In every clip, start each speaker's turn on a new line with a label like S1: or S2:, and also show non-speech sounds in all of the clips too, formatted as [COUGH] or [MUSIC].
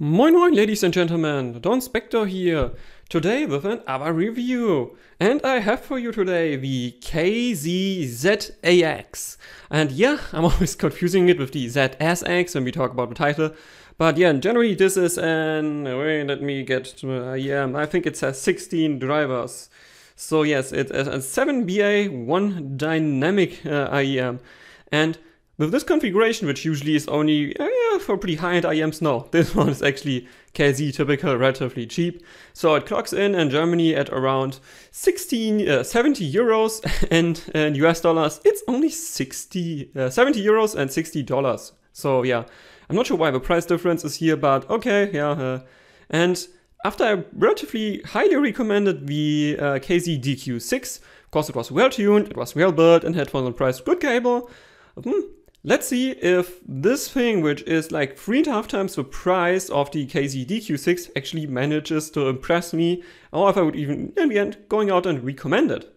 S1: Moin moin ladies and gentlemen, Don Spector here, today with another review. And I have for you today the KZZAX. And yeah, [LAUGHS] I'm always confusing it with the ZSX when we talk about the title. But yeah, generally this is an, wait let me get, to, uh, yeah, I think it says 16 drivers. So yes, it's a 7BA, 1 dynamic uh, IEM. And with this configuration, which usually is only eh, for pretty high-end IAMs now, [LAUGHS] this one is actually KZ typical, relatively cheap. So it clocks in in Germany at around 16, uh, 70 euros, [LAUGHS] and in US dollars, it's only 60, uh, 70 euros and 60 dollars. So yeah, I'm not sure why the price difference is here, but okay, yeah. Uh, and after I relatively highly recommended the uh, KZ DQ6, because it was well tuned, it was well built, and had one price good cable, hmm, Let's see if this thing, which is like three and a half times the price of the KZDQ6 actually manages to impress me, or if I would even, in the end, going out and recommend it.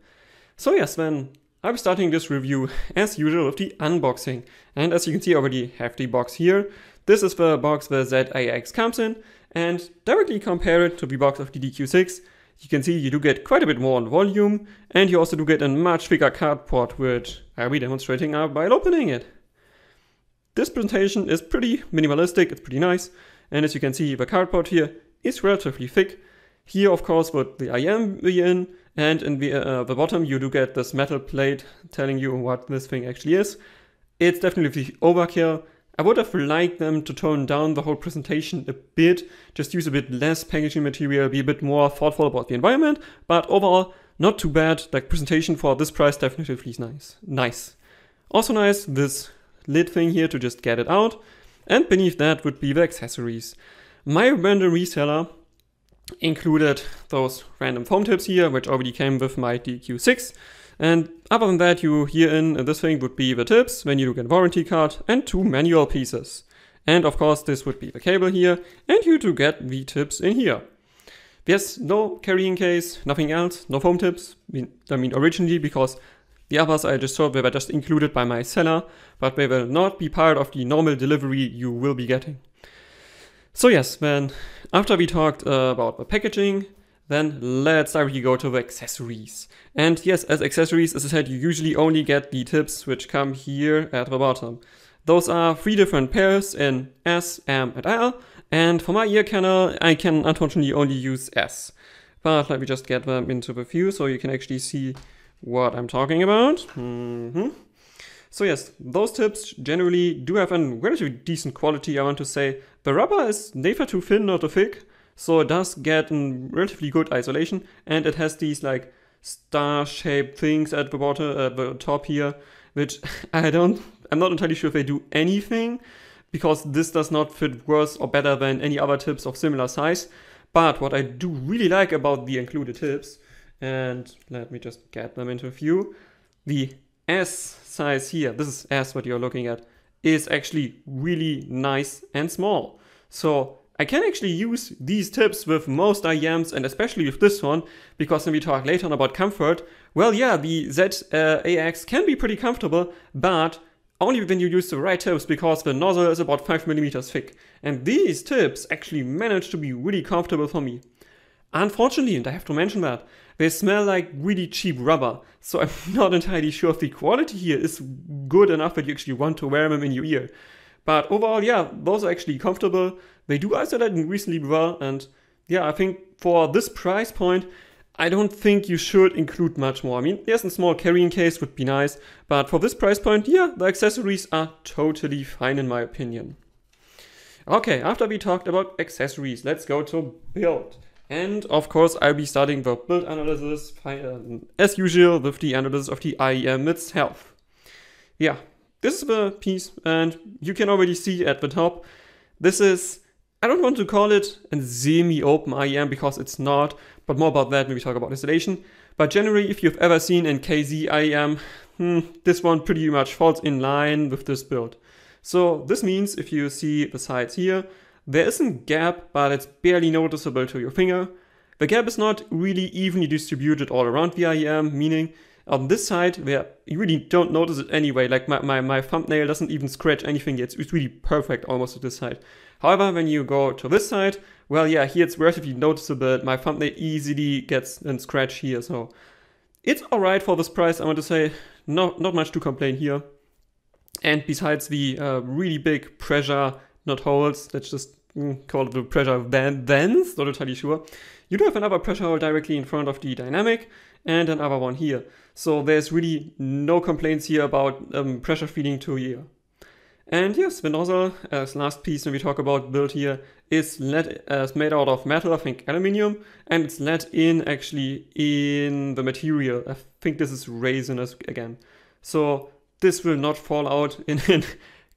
S1: So yes, then I'm starting this review as usual with the unboxing. And as you can see, I already have the box here. This is the box the ZAX comes in and directly compare it to the box of the DQ6. You can see you do get quite a bit more on volume and you also do get a much bigger port, which I'll be demonstrating now by opening it. This presentation is pretty minimalistic, it's pretty nice. And as you can see, the cardboard here is relatively thick. Here, of course, would the IM be in, and in the, uh, the bottom you do get this metal plate telling you what this thing actually is. It's definitely the overkill. I would have liked them to tone down the whole presentation a bit, just use a bit less packaging material, be a bit more thoughtful about the environment, but overall, not too bad. Like presentation for this price definitely is nice. Nice. Also nice, this lid thing here to just get it out. And beneath that would be the accessories. My random reseller included those random foam tips here, which already came with my DQ6. And other than that, you here in this thing would be the tips when you get warranty card and two manual pieces. And of course, this would be the cable here, and you do get the tips in here. There's no carrying case, nothing else, no foam tips. I mean, originally because the others I just saw they were just included by my seller, but they will not be part of the normal delivery you will be getting. So yes, then after we talked uh, about the packaging, then let's directly go to the accessories. And yes, as accessories, as I said, you usually only get the tips which come here at the bottom. Those are three different pairs in S, M, and L, and for my ear canal, I can unfortunately only use S. But let me just get them into the view so you can actually see what I'm talking about. Mm -hmm. So yes, those tips generally do have a relatively decent quality, I want to say. The rubber is never too thin nor too thick, so it does get a relatively good isolation, and it has these like star-shaped things at the bottom, at the top here, which [LAUGHS] I don't, I'm not entirely sure if they do anything, because this does not fit worse or better than any other tips of similar size. But what I do really like about the included tips and let me just get them into view. The S size here, this is S what you're looking at, is actually really nice and small. So I can actually use these tips with most IEMs and especially with this one, because when we talk later on about comfort, well, yeah, the ZAX uh, can be pretty comfortable, but only when you use the right tips because the nozzle is about 5 millimeters thick. And these tips actually manage to be really comfortable for me. Unfortunately, and I have to mention that, they smell like really cheap rubber. So I'm [LAUGHS] not entirely sure if the quality here is good enough that you actually want to wear them in your ear. But overall, yeah, those are actually comfortable. They do isolate reasonably well. And yeah, I think for this price point, I don't think you should include much more. I mean, yes, a small carrying case would be nice, but for this price point, yeah, the accessories are totally fine in my opinion. Okay, after we talked about accessories, let's go to build. And of course, I'll be starting the build analysis uh, as usual with the analysis of the IEM itself. Yeah, this is the piece and you can already see at the top, this is, I don't want to call it a semi-open IEM because it's not, but more about that when we talk about installation. But generally, if you've ever seen in KZ IEM, hmm, this one pretty much falls in line with this build. So this means if you see the sides here, there is a gap, but it's barely noticeable to your finger. The gap is not really evenly distributed all around VIEM, meaning on this side, where you really don't notice it anyway, like my, my, my thumbnail doesn't even scratch anything yet, it's really perfect almost to this side. However, when you go to this side, well yeah, here it's relatively noticeable, my thumbnail easily gets a scratch here, so it's alright for this price, I want to say, not, not much to complain here. And besides the uh, really big pressure, not holes, that's just called the pressure vents, not entirely sure, you do have another pressure hole directly in front of the dynamic and another one here. So there's really no complaints here about um, pressure feeding to here. And yes, the nozzle, as last piece when we talk about build here, is let. as uh, made out of metal, I think aluminium, and it's let in actually in the material. I think this is resinous again. So this will not fall out in, in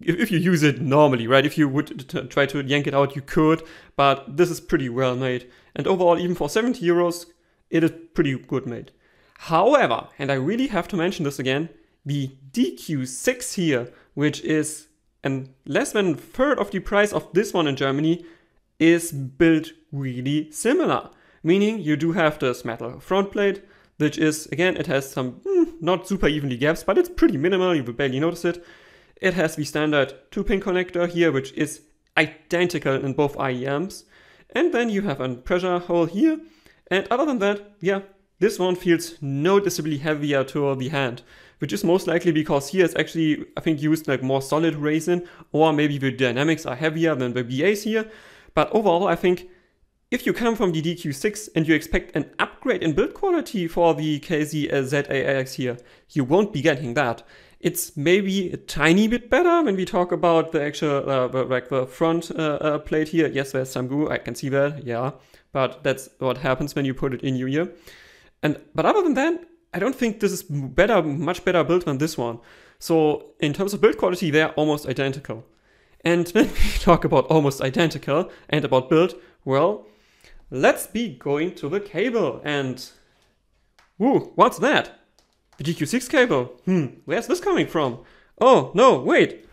S1: if you use it normally, right? If you would try to yank it out, you could, but this is pretty well made. And overall, even for 70 euros, it is pretty good made. However, and I really have to mention this again, the DQ6 here, which is and less than a third of the price of this one in Germany, is built really similar. Meaning you do have this metal front plate, which is, again, it has some mm, not super evenly gaps, but it's pretty minimal, you will barely notice it. It has the standard 2-pin connector here, which is identical in both IEMs. And then you have a pressure hole here. And other than that, yeah, this one feels noticeably heavier to the hand, which is most likely because here it's actually, I think, used like more solid resin, or maybe the dynamics are heavier than the BAs here. But overall, I think if you come from the DQ6 and you expect an upgrade in build quality for the KZ ZAX here, you won't be getting that it's maybe a tiny bit better when we talk about the actual uh, like the front uh, uh, plate here. Yes, there's some goo. I can see that. Yeah, but that's what happens when you put it in your ear. And but other than that, I don't think this is better, much better built than this one. So in terms of build quality, they're almost identical. And [LAUGHS] when we talk about almost identical and about build, well, let's be going to the cable and. Woo, what's that? The GQ6 cable? Hmm, where's this coming from? Oh, no, wait!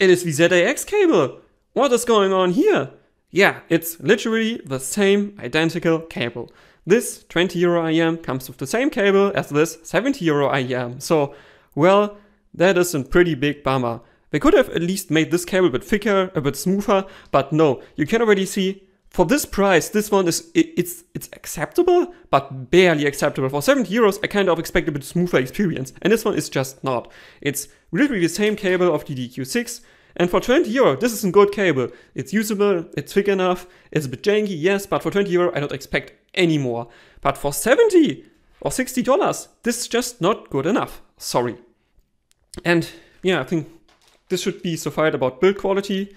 S1: It is the ZAX cable! What is going on here? Yeah, it's literally the same identical cable. This 20 euro IM comes with the same cable as this 70 euro IM, so, well, that is a pretty big bummer. They could have at least made this cable a bit thicker, a bit smoother, but no, you can already see for this price, this one is it, it's it's acceptable, but barely acceptable. For 70 euros, I kind of expect a bit smoother experience, and this one is just not. It's literally the same cable of the DQ6, and for 20 euro, this is a good cable. It's usable, it's thick enough, it's a bit janky, yes, but for 20 euro, I don't expect any more. But for 70 or 60 dollars, this is just not good enough. Sorry. And yeah, I think this should be sufficed about build quality,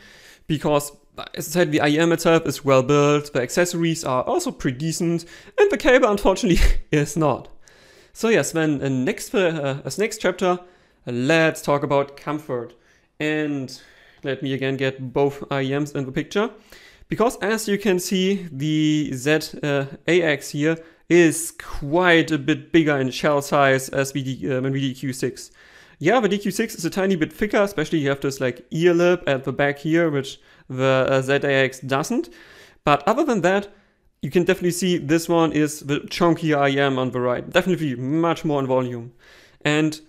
S1: because as I said, the IEM itself is well built, the accessories are also pretty decent, and the cable unfortunately [LAUGHS] is not. So yes, then in uh, next, uh, uh, as next chapter, let's talk about comfort. And let me again get both IEMs in the picture. Because as you can see, the ZAX uh, here is quite a bit bigger in shell size as the uh, VDQ6 yeah, the DQ6 is a tiny bit thicker, especially you have this like earlip at the back here, which the uh, ZAX doesn't. But other than that, you can definitely see this one is the chunkier IM on the right. Definitely much more in volume. And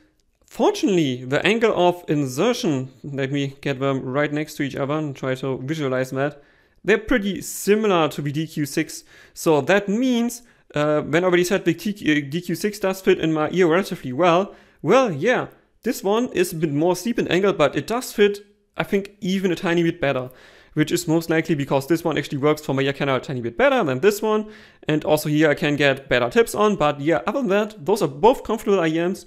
S1: fortunately, the angle of insertion, let me get them right next to each other and try to visualize that, they're pretty similar to the DQ6. So that means, uh, when I already said the uh, DQ6 does fit in my ear relatively well, well, yeah, this one is a bit more steep in angle, but it does fit, I think, even a tiny bit better, which is most likely because this one actually works for my ear canal a tiny bit better than this one. And also here I can get better tips on, but yeah, other than that, those are both comfortable IEMs.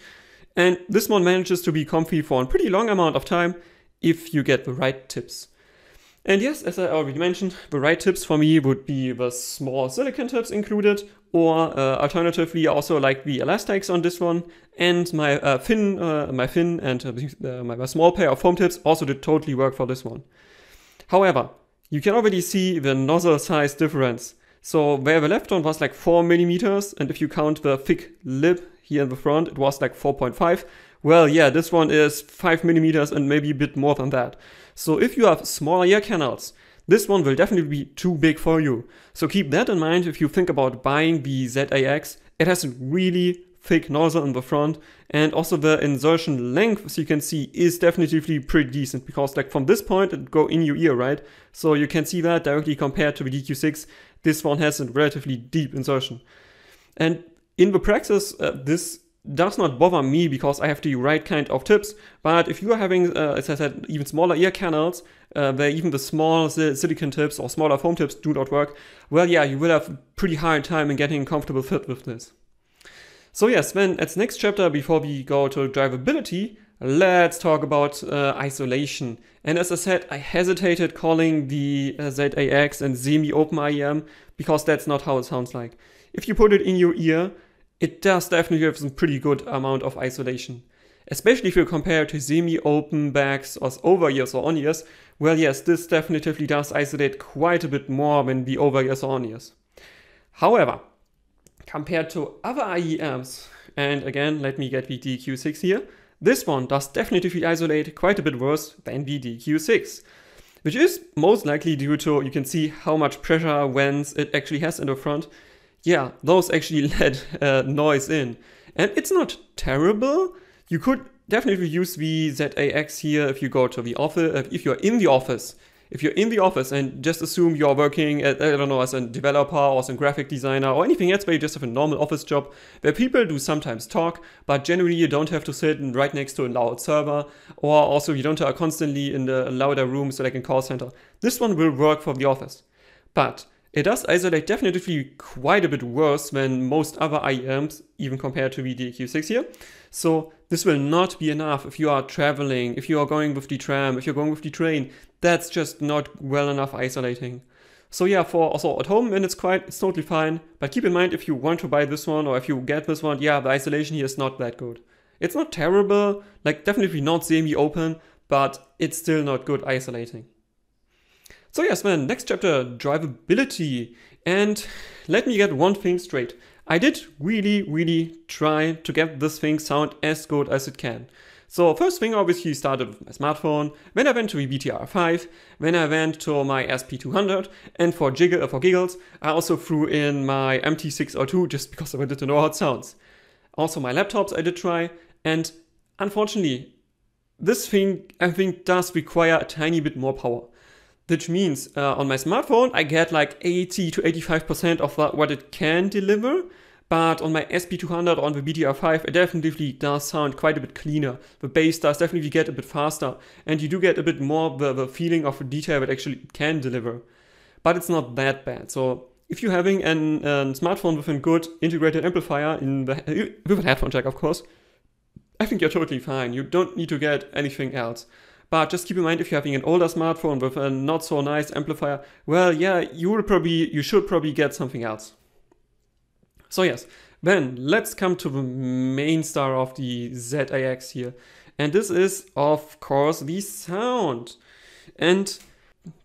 S1: And this one manages to be comfy for a pretty long amount of time if you get the right tips. And yes, as I already mentioned, the right tips for me would be the small silicon tips included, or uh, alternatively also like the elastics on this one, and my uh, fin, uh, my fin and uh, uh, my small pair of foam tips also did totally work for this one. However, you can already see the nozzle size difference. So where the left one was like 4 millimeters, and if you count the thick lip here in the front, it was like 4.5. Well, yeah, this one is 5 millimeters and maybe a bit more than that. So if you have smaller ear canals, this one will definitely be too big for you. So keep that in mind if you think about buying the ZAX. It has a really thick nozzle in the front and also the insertion length, as you can see, is definitely pretty decent because like from this point it go in your ear, right? So you can see that directly compared to the DQ6. This one has a relatively deep insertion. And in the practice, uh, this does not bother me because I have the right kind of tips. But if you are having, uh, as I said, even smaller ear canals, uh, where even the small silicon tips or smaller foam tips do not work, well, yeah, you will have pretty hard time in getting comfortable fit with this. So yes, then at the next chapter, before we go to drivability, let's talk about uh, isolation. And as I said, I hesitated calling the uh, ZAX and semi-open IEM because that's not how it sounds like. If you put it in your ear, it does definitely have some pretty good amount of isolation. Especially if you compare to semi-open bags or over-ears or on-ears, well yes, this definitely does isolate quite a bit more than the over-ears or on-ears. However, compared to other IEMs, and again, let me get the DQ6 here, this one does definitely isolate quite a bit worse than the DQ6, which is most likely due to, you can see how much pressure, when it actually has in the front, yeah, those actually [LAUGHS] let uh, noise in. And it's not terrible. You could definitely use VZAX here if you go to the office, uh, if you're in the office. If you're in the office and just assume you're working, at, I don't know, as a developer or as a graphic designer or anything else where you just have a normal office job where people do sometimes talk, but generally you don't have to sit right next to a loud server or also you don't are constantly in the louder rooms so like in call center. This one will work for the office. But it does isolate definitely quite a bit worse than most other IEMs, even compared to the DQ6 here. So this will not be enough if you are traveling, if you are going with the tram, if you're going with the train. That's just not well enough isolating. So yeah, for also at home, and it's quite, it's totally fine. But keep in mind, if you want to buy this one or if you get this one, yeah, the isolation here is not that good. It's not terrible, like definitely not semi-open, but it's still not good isolating. So yes, man, next chapter, drivability. And let me get one thing straight. I did really, really try to get this thing sound as good as it can. So first thing obviously started with my smartphone, then I went to the BTR5, then I went to my SP200, and for, jiggle, uh, for giggles, I also threw in my MT602 just because I wanted to know how it sounds. Also my laptops I did try, and unfortunately, this thing I think does require a tiny bit more power which means uh, on my smartphone I get like 80 to 85% of what it can deliver, but on my SP200 on the BDR5 it definitely does sound quite a bit cleaner. The bass does definitely get a bit faster and you do get a bit more the, the feeling of the detail it actually can deliver. But it's not that bad, so if you're having a smartphone with a good integrated amplifier in the, with a headphone jack of course, I think you're totally fine. You don't need to get anything else. But just keep in mind if you're having an older smartphone with a not so nice amplifier, well, yeah, you will probably you should probably get something else. So yes, then let's come to the main star of the ZAX here. And this is, of course, the sound. And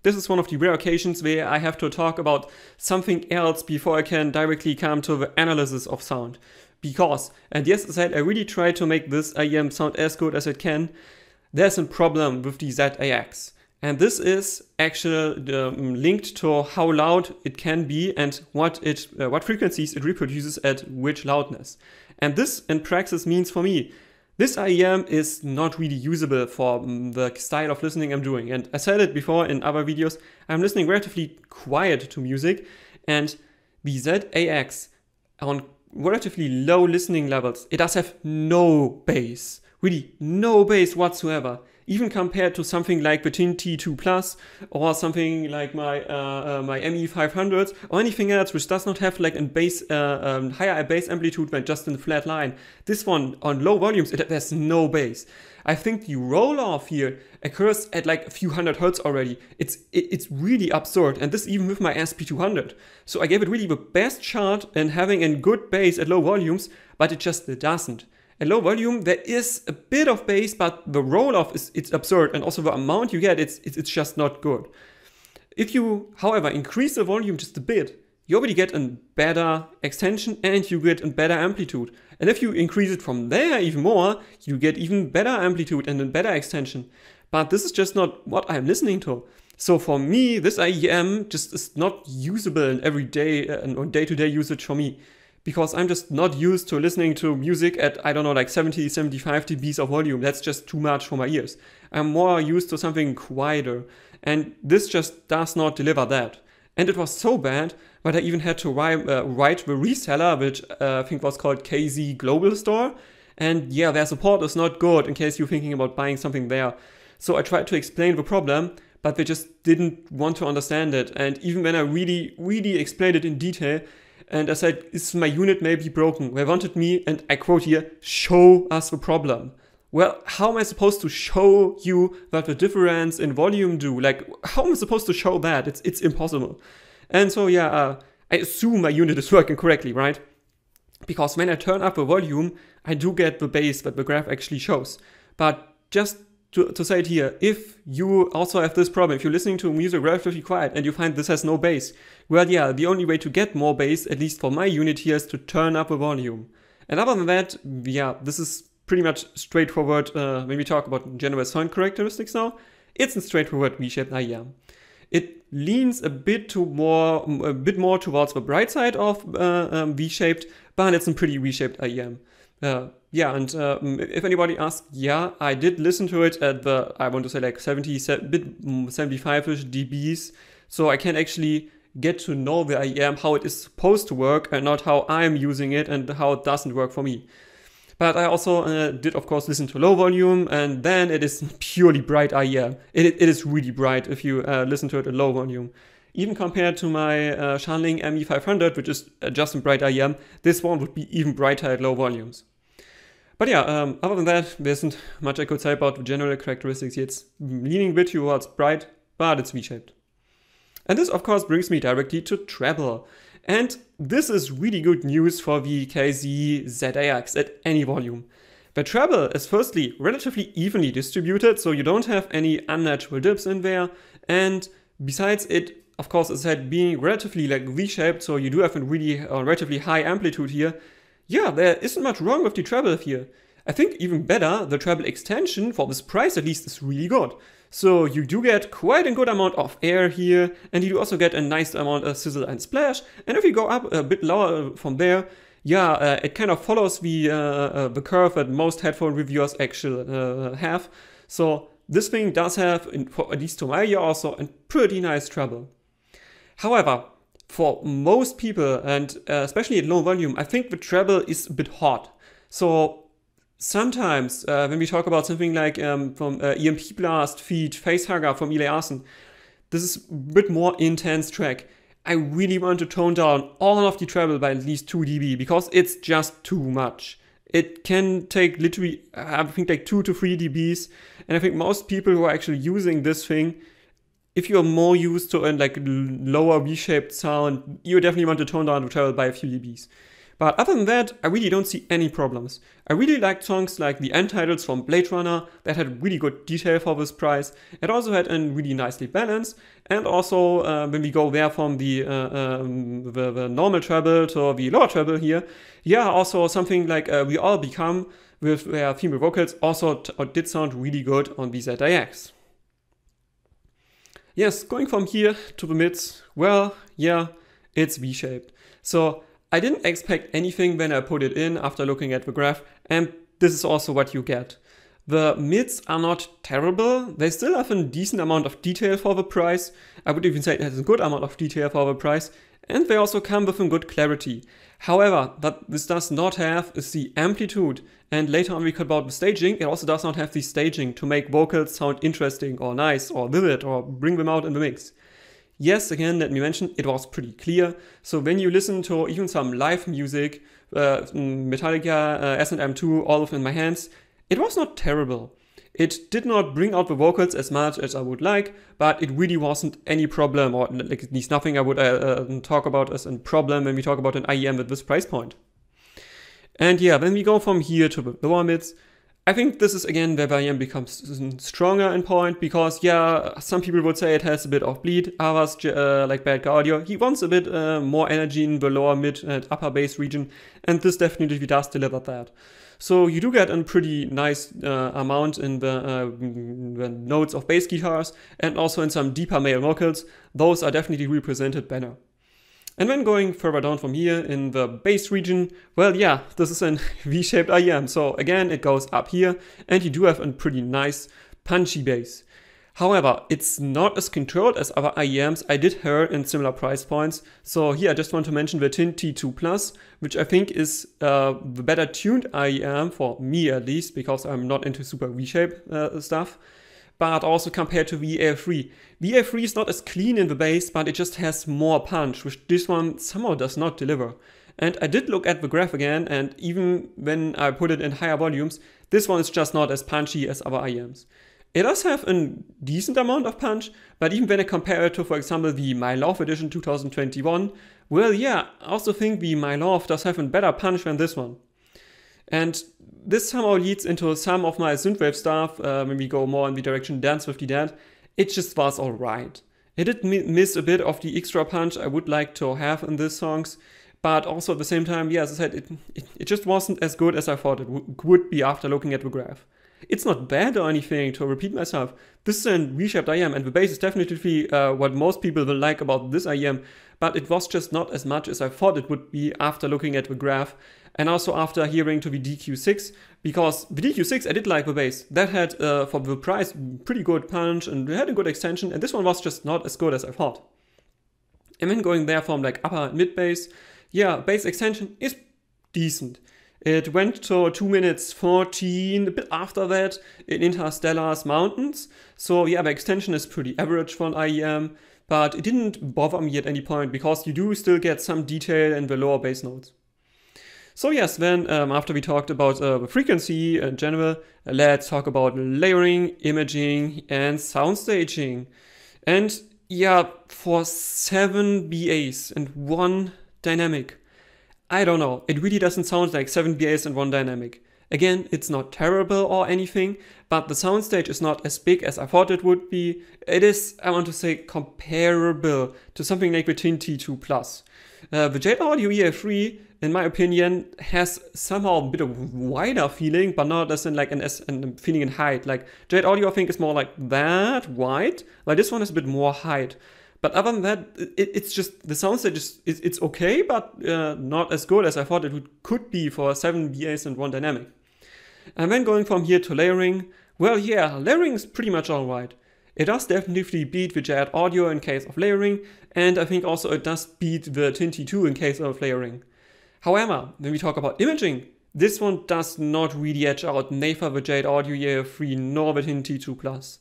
S1: this is one of the rare occasions where I have to talk about something else before I can directly come to the analysis of sound. Because, and yes, I said I really try to make this IEM sound as good as it can, there's a problem with the ZAX. And this is actually um, linked to how loud it can be and what it uh, what frequencies it reproduces at which loudness. And this in praxis means for me, this IEM is not really usable for um, the style of listening I'm doing. And I said it before in other videos, I'm listening relatively quiet to music and the ZAX on relatively low listening levels, it does have no bass. Really, no base whatsoever. Even compared to something like between T2 Plus or something like my uh, uh, my ME500 or anything else which does not have like a base uh, um, higher bass amplitude than just in the flat line. This one on low volumes, it has no bass. I think the roll off here occurs at like a few hundred hertz already. It's it, it's really absurd, and this even with my SP200. So I gave it really the best shot in having a good bass at low volumes, but it just doesn't and low volume, there is a bit of bass, but the roll-off is it's absurd, and also the amount you get, it's, it's just not good. If you, however, increase the volume just a bit, you already get a better extension and you get a better amplitude. And if you increase it from there even more, you get even better amplitude and a better extension. But this is just not what I'm listening to. So for me, this IEM just is not usable in everyday and uh, day-to-day usage for me because I'm just not used to listening to music at, I don't know, like 70, 75 dBs of volume. That's just too much for my ears. I'm more used to something quieter, and this just does not deliver that. And it was so bad that I even had to write, uh, write the reseller, which uh, I think was called KZ Global Store. And yeah, their support is not good in case you're thinking about buying something there. So I tried to explain the problem, but they just didn't want to understand it. And even when I really, really explained it in detail, and I said, is my unit maybe broken? They wanted me, and I quote here, show us the problem. Well, how am I supposed to show you that the difference in volume do? Like, how am I supposed to show that? It's, it's impossible. And so, yeah, uh, I assume my unit is [LAUGHS] working correctly, right? Because when I turn up the volume, I do get the base that the graph actually shows. But just to, to say it here, if you also have this problem, if you're listening to music relatively quiet and you find this has no bass, well, yeah, the only way to get more bass, at least for my unit here, is to turn up the volume. And other than that, yeah, this is pretty much straightforward uh, when we talk about general sound characteristics now. It's a straightforward V-shaped IEM. Ah, it leans a bit to more, a bit more towards the bright side of uh, um, V-shaped, but it's a pretty V-shaped IEM. Ah, uh, yeah, and uh, if anybody asks, yeah, I did listen to it at the I want to say like 70 bit 75ish mm, dBs, so I can actually get to know the IEM how it is supposed to work and not how I'm using it and how it doesn't work for me. But I also uh, did, of course, listen to low volume, and then it is [LAUGHS] purely bright IEM. Uh, it, it is really bright if you uh, listen to it at low volume. Even compared to my uh, Shanling ME500, which is uh, just in bright IEM, this one would be even brighter at low volumes. But yeah, um, other than that, there isn't much I could say about the general characteristics. It's leaning a bit towards bright, but it's V-shaped. And this of course brings me directly to treble, And this is really good news for the KZ ZAX at any volume. The treble is firstly relatively evenly distributed, so you don't have any unnatural dips in there. And besides it, of course, as I said, being relatively like V-shaped, so you do have a really uh, relatively high amplitude here, yeah, there isn't much wrong with the treble here. I think even better, the treble extension, for this price at least, is really good. So you do get quite a good amount of air here, and you do also get a nice amount of sizzle and splash. And if you go up a bit lower uh, from there, yeah, uh, it kind of follows the, uh, uh, the curve that most headphone reviewers actually uh, have. So this thing does have, in, for, at least to my ear also, a pretty nice treble. However, for most people, and uh, especially at low volume, I think the treble is a bit hot. So sometimes uh, when we talk about something like um, from uh, EMP Blast, Feed, Facehugger from Eli Arsen, this is a bit more intense track. I really want to tone down all of the treble by at least 2 dB because it's just too much. It can take literally, I think like 2 to 3 dBs. And I think most people who are actually using this thing if you're more used to a like lower V-shaped sound, you definitely want to tone down the treble by a few dBs. But other than that, I really don't see any problems. I really liked songs like the end titles from Blade Runner that had really good detail for this price. It also had a really nicely balanced. And also uh, when we go there from the, uh, um, the, the normal treble to the lower treble here, yeah, also something like uh, We All Become with their female vocals also uh, did sound really good on these ZIX yes, going from here to the mid, well, yeah, it's V-shaped. So I didn't expect anything when I put it in after looking at the graph, and this is also what you get. The mids are not terrible, they still have a decent amount of detail for the price. I would even say it has a good amount of detail for the price, and they also come with a good clarity. However, that this does not have is the amplitude, and later on we could about the staging, it also does not have the staging to make vocals sound interesting or nice or vivid or bring them out in the mix. Yes, again, let me mention, it was pretty clear. So when you listen to even some live music, uh, mm, Metallica, uh, S&M 2, All of In My Hands, it was not terrible. It did not bring out the vocals as much as I would like, but it really wasn't any problem, or like, at least nothing I would uh, um, talk about as a problem when we talk about an IEM at this price point. And yeah, when we go from here to the lower mids, I think this is again where IEM becomes stronger in point because yeah, some people would say it has a bit of bleed, others uh, like bad cardio. He wants a bit uh, more energy in the lower mid and upper base region, and this definitely does deliver that. So you do get a pretty nice uh, amount in the, uh, the, notes of bass guitars and also in some deeper male vocals. Those are definitely represented better. And when going further down from here in the bass region, well yeah, this is a [LAUGHS] V-shaped IEM. So again, it goes up here and you do have a pretty nice punchy bass. However, it's not as controlled as other IEMs. I did hear in similar price points. So here I just want to mention the Tin T2 Plus, which I think is uh, the better tuned IEM for me at least, because I'm not into super v uh, stuff. But also compared to VA3. VA3 is not as clean in the base, but it just has more punch, which this one somehow does not deliver. And I did look at the graph again, and even when I put it in higher volumes, this one is just not as punchy as other IEMs. It does have a decent amount of punch, but even when I compare it to, for example, the My Love edition 2021, well, yeah, I also think the My Love does have a better punch than this one. And this somehow leads into some of my synthwave stuff, uh, when we go more in the direction Dance with the Dead. It just was alright. It did mi miss a bit of the extra punch I would like to have in these songs, but also at the same time, yeah, as I said, it, it, it just wasn't as good as I thought it would be after looking at the graph it's not bad or anything to repeat myself. This is an reshaped IAM and the base is definitely uh, what most people will like about this IAM, but it was just not as much as I thought it would be after looking at the graph and also after hearing to the DQ6 because the DQ6 I did like the base. That had uh, for the price pretty good punch and had a good extension and this one was just not as good as I thought. And then going there from like upper and mid base, yeah, base extension is decent. It went to 2 minutes 14, a bit after that, in Interstellar's Mountains. So yeah, the extension is pretty average for an IEM, but it didn't bother me at any point because you do still get some detail in the lower bass notes. So yes, then um, after we talked about uh, the frequency in general, let's talk about layering, imaging, and sound staging. And yeah, for seven BAs and one dynamic, I don't know, it really doesn't sound like 7 BAs and 1 dynamic. Again, it's not terrible or anything, but the soundstage is not as big as I thought it would be. It is, I want to say, comparable to something like between T2 Plus. Uh, the Jade Audio EF3, in my opinion, has somehow a bit of wider feeling, but not as in like an, as an feeling in height. Like Jade Audio, I think, is more like that wide, while this one is a bit more height. But other than that, it, it's just the sound stage is it, it's okay, but uh, not as good as I thought it would, could be for seven VAs and one dynamic. And then going from here to layering, well, yeah, layering is pretty much alright. It does definitely beat the Jade audio in case of layering, and I think also it does beat the Tinty 2 in case of layering. However, when we talk about imaging, this one does not really edge out neither the Jade Audio Year 3 nor the Tinty 2 Plus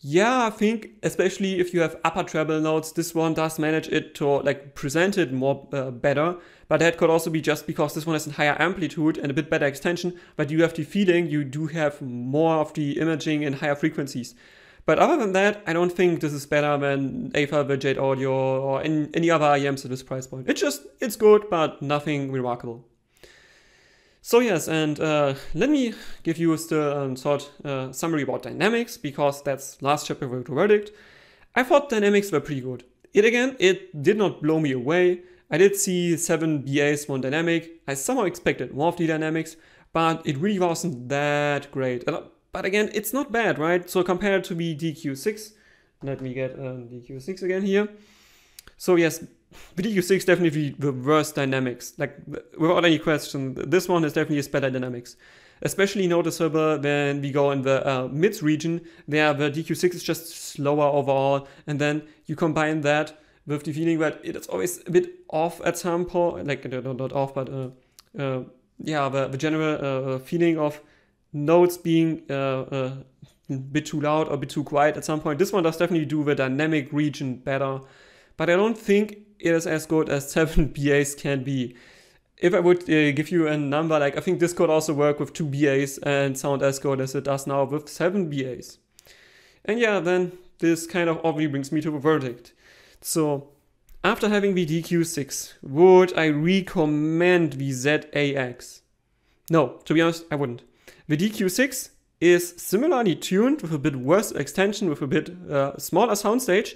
S1: yeah, I think especially if you have upper treble notes, this one does manage it to like present it more uh, better. But that could also be just because this one has a higher amplitude and a bit better extension, but you have the feeling you do have more of the imaging in higher frequencies. But other than that, I don't think this is better than AFA, Jade Audio, or any, any other IEMs at this price point. It's just, it's good, but nothing remarkable. So yes, and uh, let me give you still a short uh, summary about dynamics, because that's last chapter of the verdict. I thought dynamics were pretty good. It again, it did not blow me away. I did see 7 BAs one dynamic. I somehow expected more of the dynamics, but it really wasn't that great. Uh, but again, it's not bad, right? So compared to the DQ6, let me get um, DQ6 again here. So yes, dq 6 definitely the worst dynamics. Like, without any question, this one is definitely a better dynamics. Especially noticeable when we go in the uh, mids region, where the DQ6 is just slower overall, and then you combine that with the feeling that it's always a bit off at some point, like, not off, but uh, uh, yeah, the, the general uh, uh, feeling of notes being uh, a bit too loud or a bit too quiet at some point. This one does definitely do the dynamic region better but I don't think it is as good as [LAUGHS] 7 BAs can be. If I would uh, give you a number, like I think this could also work with 2 BAs and sound as good as it does now with 7 BAs. And yeah, then this kind of obviously brings me to a verdict. So after having the DQ6, would I recommend the ZAX? No, to be honest, I wouldn't. The DQ6 is similarly tuned with a bit worse extension, with a bit uh, smaller soundstage,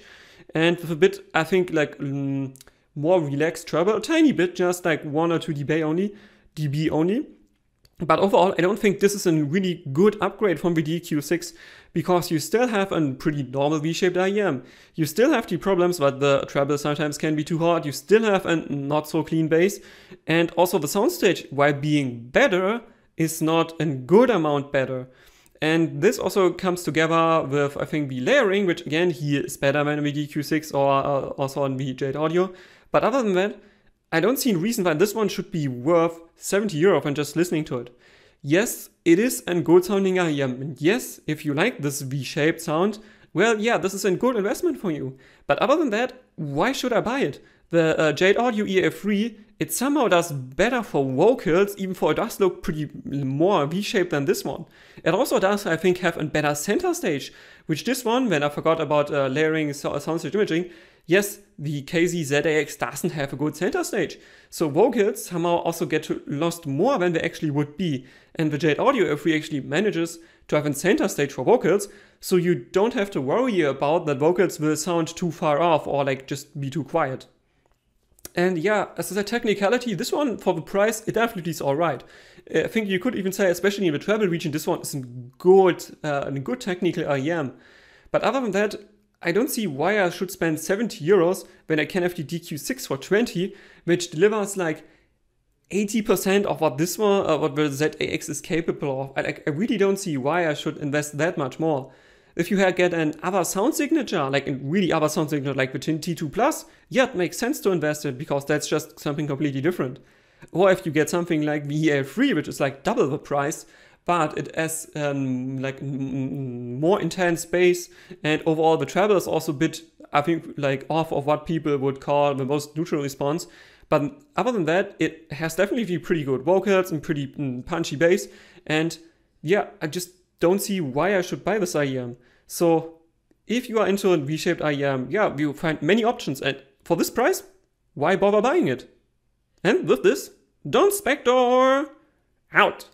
S1: and with a bit, I think like mm, more relaxed treble, a tiny bit, just like one or two dB only, dB only. But overall, I don't think this is a really good upgrade from the DQ6 because you still have a pretty normal V-shaped IEM. You still have the problems that the treble sometimes can be too hard, you still have a not so clean bass, and also the soundstage, while being better, is not a good amount better. And this also comes together with, I think, the layering, which again, here is better than VDQ6 or uh, also on VJade Audio. But other than that, I don't see a reason why this one should be worth 70 euro when just listening to it. Yes, it is a good sounding IEM. And yes, if you like this V-shaped sound, well, yeah, this is a good investment for you. But other than that, why should I buy it? the uh, Jade Audio EA3, it somehow does better for vocals, even though it does look pretty more V-shaped than this one. It also does, I think, have a better center stage, which this one, when I forgot about uh, layering so uh, sound stage imaging, yes, the KZ ZAX doesn't have a good center stage. So vocals somehow also get lost more than they actually would be. And the Jade Audio F3 actually manages to have a center stage for vocals, so you don't have to worry about that vocals will sound too far off or like just be too quiet. And yeah, as I said, technicality, this one for the price, it definitely is all right. Uh, I think you could even say, especially in the travel region, this one is a good, uh, a good technical IEM. But other than that, I don't see why I should spend 70 euros when I can have the DQ6 for 20, which delivers like 80% of what this one, uh, what the ZAX is capable of. I, I really don't see why I should invest that much more. If you get an other sound signature, like a really other sound signature, like between T2 plus, yeah, it makes sense to invest it because that's just something completely different. Or if you get something like VEL3, which is like double the price, but it has um, like more intense bass and overall the treble is also a bit, I think, like off of what people would call the most neutral response. But other than that, it has definitely pretty good vocals and pretty mm, punchy bass. And yeah, I just don't see why I should buy this IEM. So if you are into a reshaped IEM, yeah, you find many options and for this price, why bother buying it? And with this, don't spector out.